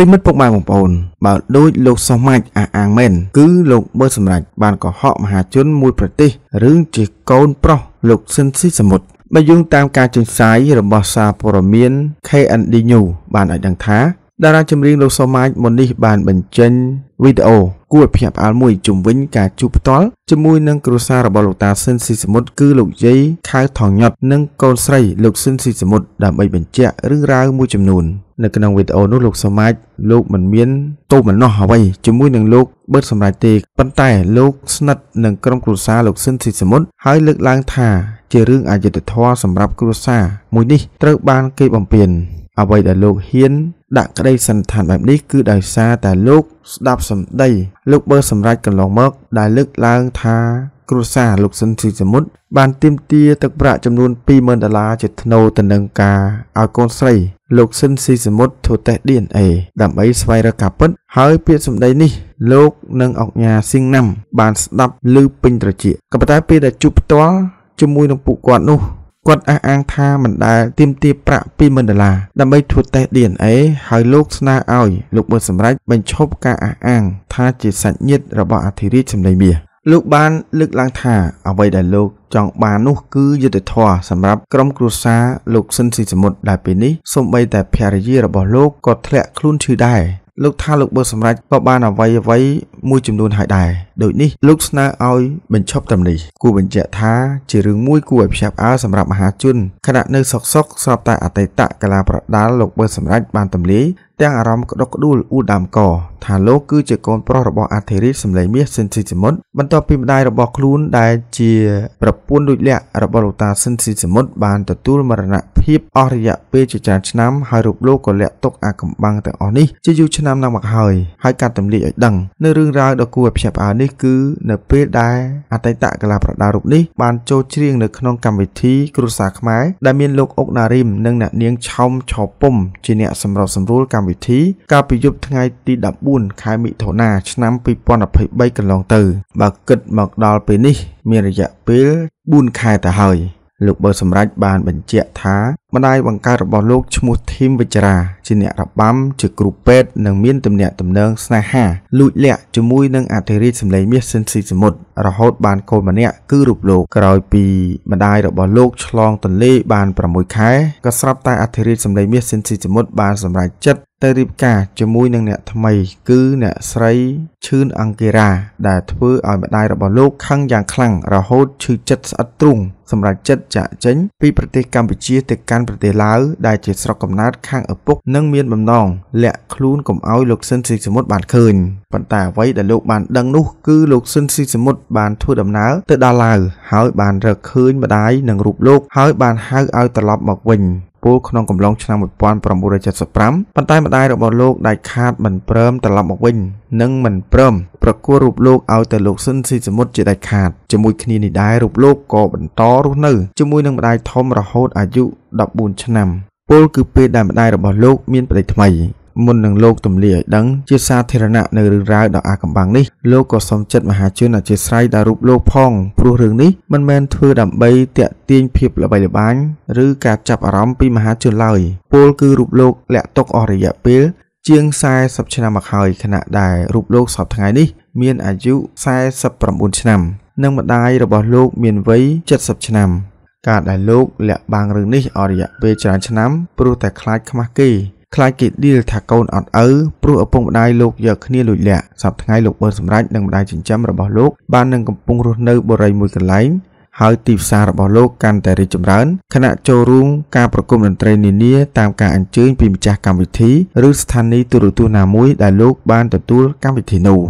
ប្រិមិត្តពុកម៉ែបងប្អូន បើ ដូចលោកសុមាច់អះអាងមែនគឺលោកបើសម្រេចបានកុហកមហាជនមួយប្រទេសរឿងជាកូនប្រុសលោកស៊ិនស៊ីសមុទ្របើយោងតាមការចេញផ្សាយរបស់សារព័ត៌មាន KND News បានឲ្យដឹងថាតារាចម្រៀងលោកសុមាច់មុននេះបានបញ្ចេញវីដេអូគួរភ្ញាក់ផ្អើលមួយជំវិញការជួបផ្ទាល់ជាមួយនឹងគ្រួសាររបស់លោកតាស៊ិនស៊ីសមុទ្រគឺលោកយាយខៅថងញ៉ុតនិងកូនស្រីលោកស៊ិនស៊ីសមុទ្រដើម្បីបញ្ជាក់រឿងរ៉ាវមួយចំនួននៅក្នុងវីដេអូនោះលោកសមាជលោកមិនមានទោសមណោះអ្វីជាមួយនឹងលោកបឺតសម្រាប់ទេប៉ុន្តែលោកស្និទ្ធនឹងក្រុមគ្រួសារលោកស៊ិនស៊ីសមុទ្រហើយលើកឡើង ថា ជារឿងអយុត្តិធម៌សម្រាប់គ្រួសារមួយនេះត្រូវបានគេបំពានអ្វីដែលលោកហ៊ានដាក់ក្តីសន្តានបែបនេះគឺដោយសារតែលោក ស្ដាប់សម្ដី លោកបើសម្រេចកន្លងមកដែលលើកឡើងថាគ្រួសារលោកស៊ុនស៊ីសមុទ្របាន ទាមទារទឹកប្រាក់ចំនួន20000ដុល្លារជាថ្នូរទៅនឹងការឲ្យកូនស្រីលោកស៊ុនស៊ីសមុទ្រធ្វើតេស្ត DNA ដើម្បីស្វែងរកការពិតហើយពាក្យសម្ដីនេះលោកនិងអង្គញាស៊ីងណាំ បានស្ដាប់ឮពេញត្រចៀកក៏ប៉ុន្តែពេលដែលជួបផ្ទាល់ជាមួយនឹងពួកគាត់នោះគាត់អះអាងថាមិនដែលទាមទារប្រាក់20000ដុល្លារដើម្បីធ្វើតេស្ត DNA ហើយលោកស្នើឲ្យលោកប៊ុនសម្រេចបញ្ឈប់ការអះអាងថាជាសាច់ញាតិរបស់អធិរាជសម្លេងមាសលោកបានលើកឡើងថាអ្វីដែលលោកចង់បាននោះគឺយុត្តិធម៌សម្រាប់ក្រុមគ្រួសារលោកស៊ិនស៊ីសមុទ្រដែលពេលនេះសូម្បីតែភរិយារបស់លោកក៏ធ្លាក់ខ្លួនឈឺដែរលោកថាលោកបើសម្រេចក៏បានអ្វីអ្វីមួយចំនួន ហើយដែរដូចនេះលោកស្នើឲ្យបញ្ឈប់តាមនេះគូបញ្ជាក់ថាជារឿងមួយគួរឲ្យផ្សាប់អើសម្រាប់មហាជនខណៈនៅសុកសុកស្របតែអតីតកលាប្រដាល់លោកបើសម្រេចបានទម្លាយទាំងអារម្មណ៍ក្តុកក្តួលអ៊ូដាមក ថាលោកគឺជាកូនប្រុសរបស់អធិរាជសម្លេងមាសស៊ិនស៊ីសមុទ្របន្ទាប់ពីម្ដាយរបស់ខ្លួនដែលជាប្រពន្ធលួចលាក់របស់លោកតាស៊ិនស៊ីសមុទ្របានទទួលមរណភាពអស់រយៈពេលជាច្រើនឆ្នាំហើយរូបលោកក៏លាក់ទុកអាកំបាំងទាំងអស់នេះជាយូរឆ្នាំណាស់មកហើយហើយការទម្លាយឲ្យដឹង នៅរឿងរ៉ាវដ៏គួរឲ្យភ្ញាក់ផ្អើលនេះគឺនៅពេលដែលអតីតកីឡាប្រដាល់រូបនេះបានចូលច្រៀងនៅក្នុងកម្មវិធី គ្រួសារខ្មែរដែលមានលោកអុកណារីមនិងអ្នកនាងឆោមឆោពុំជាអ្នកសម្របសម្រួលកម្មវិធីកាលពីយប់ថ្ងៃទី14ខែមិថុនាឆ្នាំ2023កន្លងទៅ បើគិតមកដល់ពេលនេះ មានរយៈពេល4ខែទៅហើយលោកបើសម្រេចបានបញ្ជាក់ថាម្ដាយបង្កើតរបស់លោកឈ្មោះធីមវិចារាជាអ្នករបាំជាគ្រូពេទ្យនិងមានទំនាក់ទំនងស្នេហាលួចលាក់ជាមួយនឹងអធិរាជសម្លេងមាសស៊ិនស៊ីសមុទ្ររហូត បានកូនម្នាក់គឺរូបលោកក្រោយពីម្ដាយរបស់លោកឆ្លងទន្លេបាន6ខែក៏ស្រាប់តែអធិរាជសម្លេងមាសស៊ិនស៊ីសមុទ្របានសម្រេចចិត្តទៅរៀបការជាមួយនឹងអ្នកថ្មី គឺអ្នកស្រីឈឿនអង្គេរ៉ាដែលធ្វើឲ្យម្ដាយរបស់លោកខឹងយ៉ាងខ្លាំងរហូតឈឺចិត្តស្អិតទ្រូងសម្រាប់ចិត្តចាក់ចេញពីប្រទេសកម្ពុជាទៅកាន់ប្រទេសឡាវដែលជាស្រុកកំណើតខាងឪពុកនិងមានបំណងលាក់ខ្លួនកុំឲ្យលោកស៊ិនស៊ីសមុទ្របានឃើញប៉ុន្តែអ្វីដែលលោកបានដឹងនោះ គឺលោកស៊ិនស៊ីសមុទ្របានធ្វើដំណើរទៅដល់ឡាវហើយបានរកឃើញម្ដាយនិងរូបលោកហើយបានហៅឲ្យត្រឡប់មកវិញពលក្នុងកំឡុងឆ្នាំ1975ប៉ុន្តែម្ដាយរបស់លោកដាច់ខាតមិនព្រមត្រឡប់មកវិញនិងមិនព្រមប្រគល់រូបលោកឲ្យទៅលោកស៊ិនស៊ីសមុទ្រជាដាច់ខាតជាមួយគ្នានេះដែររូបលោកក៏បន្តរស់នៅជាមួយនឹងម្ដាយធំរហូតអាយុ14ឆ្នាំពលគឺពេលដែលម្ដាយរបស់លោកមានប្តីថ្មីមុននឹងលោកទម្លាយឲ្យដឹងជាសាធារណៈនៅរឿងរ៉ាវដ៏អាថ៌កំបាំងនេះលោកក៏សូមចិត្តមហាជនអធិស្ឋានដល់រូបលោកផងព្រោះរឿងនេះមិនមែនធ្វើដើម្បីតាក់ទាញភាពល្បីល្បាញឬការចាប់អារម្មណ៍ពីមហាជនឡើយពលគឺរូបលោកលាក់ទុកអស់រយៈពេលជាង40ឆ្នាំមកហើយខណៈដែលរូបលោកសពថ្ងៃនេះមានអាយុ49ឆ្នាំ និងម្ដាយរបស់លោកមានវ័យ70ឆ្នាំ ការដែលលោកលាក់បាំងរឿងនេះអររយៈពេលច្រើនឆ្នាំ ព្រោះតែខ្លាចខ្មាស់គេខ្លាចគេឌីលថាកូនអត់ឪព្រោះឪពុកម្ដាយលោកយកគ្នាលួចលាក់សប្តាហ៍លោកបឺនសម្រេចនិងម្ដាយចិញ្ចឹមរបស់លោក បាននឹងកំពុងរស់នៅបរិយាមួយកន្លែងហើយទីផ្សាររបស់លោកកាន់តែរីកចម្រើនគណៈចូលរួមការប្រគំតន្ត្រីនានាតាមការអញ្ជើញពីម្ចាស់កម្មវិធីឬស្ថានីយទូរទស្សន៍ណាមួយដែលលោកបានទទួលកម្មវិធីនោះ